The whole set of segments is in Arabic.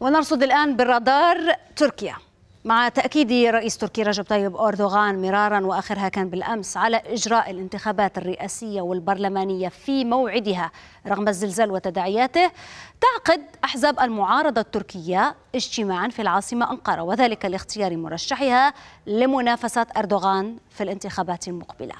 ونرصد الآن بالرادار تركيا مع تأكيد رئيس تركيا رجب طيب أردوغان مرارا وآخرها كان بالأمس على إجراء الانتخابات الرئاسية والبرلمانية في موعدها رغم الزلزال وتداعياته تعقد أحزاب المعارضة التركية اجتماعا في العاصمة أنقرة وذلك لاختيار مرشحها لمنافسة أردوغان في الانتخابات المقبلة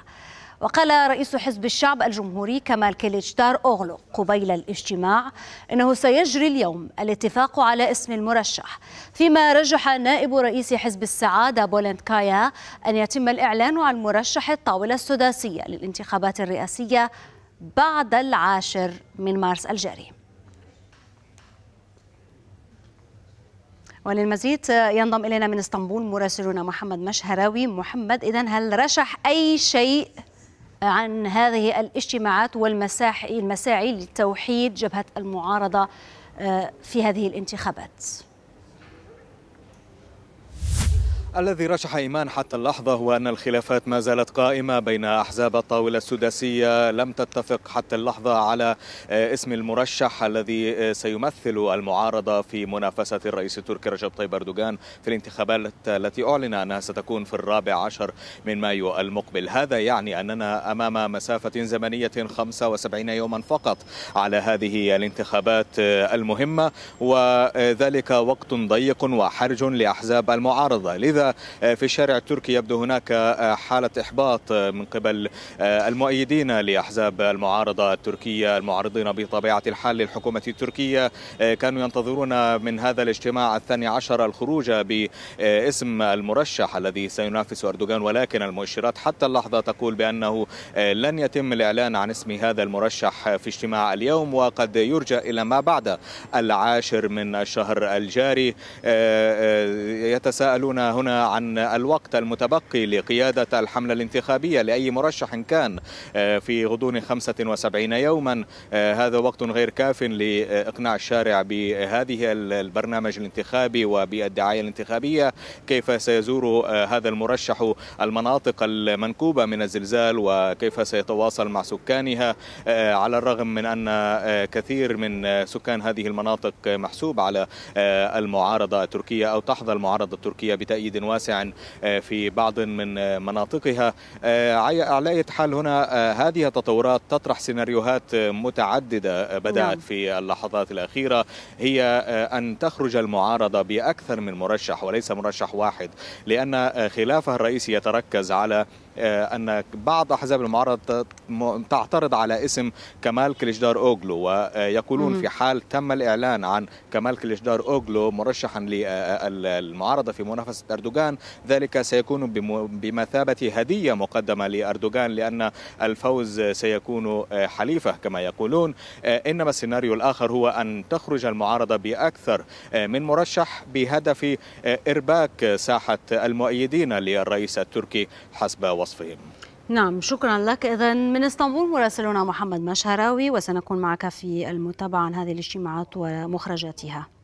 وقال رئيس حزب الشعب الجمهوري كمال كيليتشتار أوغلو قبيل الاجتماع إنه سيجري اليوم الاتفاق على اسم المرشح فيما رجح نائب رئيس حزب السعادة بولند كايا أن يتم الإعلان عن مرشح الطاولة السداسية للانتخابات الرئاسية بعد العاشر من مارس الجاري وللمزيد ينضم إلينا من اسطنبول مراسلنا محمد مشهراوي محمد إذا هل رشح أي شيء عن هذه الاجتماعات والمساعي المساعي لتوحيد جبهة المعارضة آه، في هذه الانتخابات الذي رشح إيمان حتى اللحظة هو أن الخلافات ما زالت قائمة بين أحزاب الطاولة السداسية لم تتفق حتى اللحظة على آه، اسم المرشح الذي آه، سيمثل المعارضة في منافسة الرئيس التركي رجب طيب أردوغان في الانتخابات التي أعلن أنها ستكون في الرابع عشر من مايو المقبل هذا يعني أننا أمام مسافة زمنية 75 يوما فقط على هذه الانتخابات آه، المهمة وذلك وقت ضيق وحرج لأحزاب المعارضة لذا آه، في الشارع التركي يبدو هناك آه، حالة إحباط آه، من قبل المؤيدين لأحزاب المعارضة التركية المعارضين بطبيعة الحال للحكومة التركية كانوا ينتظرون من هذا الاجتماع الثاني عشر الخروج باسم المرشح الذي سينافس أردوغان ولكن المؤشرات حتى اللحظة تقول بأنه لن يتم الإعلان عن اسم هذا المرشح في اجتماع اليوم وقد يرجى إلى ما بعد العاشر من الشهر الجاري يتساءلون هنا عن الوقت المتبقي لقيادة الحملة الانتخابية لأي مرشح كان آه، في غضون 75 يوما آه، هذا وقت غير كاف لإقناع الشارع بهذه البرنامج الانتخابي وبالدعاية الانتخابية كيف سيزور آه، هذا المرشح المناطق المنكوبة من الزلزال وكيف سيتواصل مع سكانها على الرغم من أن كثير من سكان هذه المناطق محسوب على المعارضة التركية أو تحظى المعارضة التركية بتأييد واسع آه، في بعض من آه، مناطقها آه، على اية حال هنا هذه التطورات تطرح سيناريوهات متعددة بدأت نعم. في اللحظات الأخيرة هي أن تخرج المعارضة بأكثر من مرشح وليس مرشح واحد لأن خلافها الرئيسي يتركز على آه، ان بعض احزاب المعارضه تعترض على اسم كمال كليشدار اوغلو ويقولون في حال تم الاعلان عن كمال كليشدار اوغلو مرشحا للمعارضه في منافسه اردوغان ذلك سيكون بمثابه هديه مقدمه لاردوغان لان الفوز سيكون آه، حليفه كما يقولون آه، انما السيناريو الاخر هو ان تخرج المعارضه باكثر من مرشح بهدف ارباك ساحه المؤيدين للرئيس التركي حسب وصفهم نعم شكرا لك إذا من اسطنبول مراسلنا محمد مشهراوي وسنكون معك في المتابعة عن هذه الاجتماعات ومخرجاتها